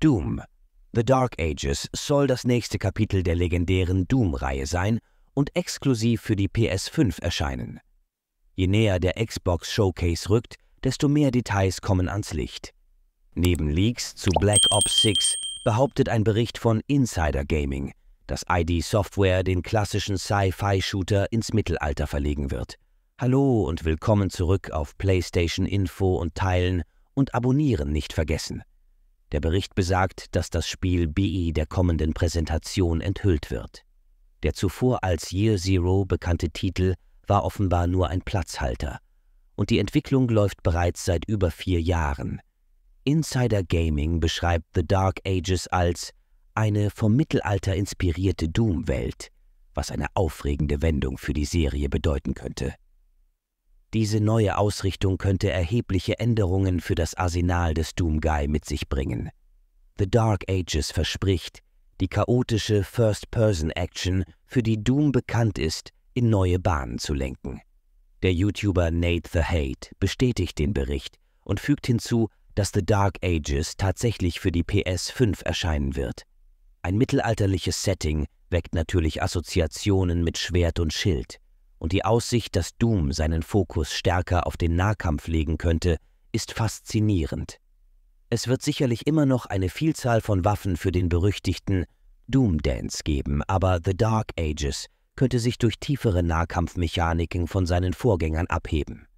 Doom. The Dark Ages soll das nächste Kapitel der legendären Doom-Reihe sein und exklusiv für die PS5 erscheinen. Je näher der Xbox Showcase rückt, desto mehr Details kommen ans Licht. Neben Leaks zu Black Ops 6 behauptet ein Bericht von Insider Gaming, dass ID Software den klassischen Sci-Fi-Shooter ins Mittelalter verlegen wird. Hallo und willkommen zurück auf PlayStation Info und Teilen und abonnieren nicht vergessen. Der Bericht besagt, dass das Spiel BE der kommenden Präsentation enthüllt wird. Der zuvor als Year Zero bekannte Titel war offenbar nur ein Platzhalter. Und die Entwicklung läuft bereits seit über vier Jahren. Insider Gaming beschreibt The Dark Ages als eine vom Mittelalter inspirierte Doom-Welt, was eine aufregende Wendung für die Serie bedeuten könnte. Diese neue Ausrichtung könnte erhebliche Änderungen für das Arsenal des Doomguy mit sich bringen. The Dark Ages verspricht, die chaotische First-Person-Action, für die Doom bekannt ist, in neue Bahnen zu lenken. Der YouTuber Nate the Hate bestätigt den Bericht und fügt hinzu, dass The Dark Ages tatsächlich für die PS5 erscheinen wird. Ein mittelalterliches Setting weckt natürlich Assoziationen mit Schwert und Schild und die Aussicht, dass Doom seinen Fokus stärker auf den Nahkampf legen könnte, ist faszinierend. Es wird sicherlich immer noch eine Vielzahl von Waffen für den berüchtigten Doom Dance geben, aber The Dark Ages könnte sich durch tiefere Nahkampfmechaniken von seinen Vorgängern abheben.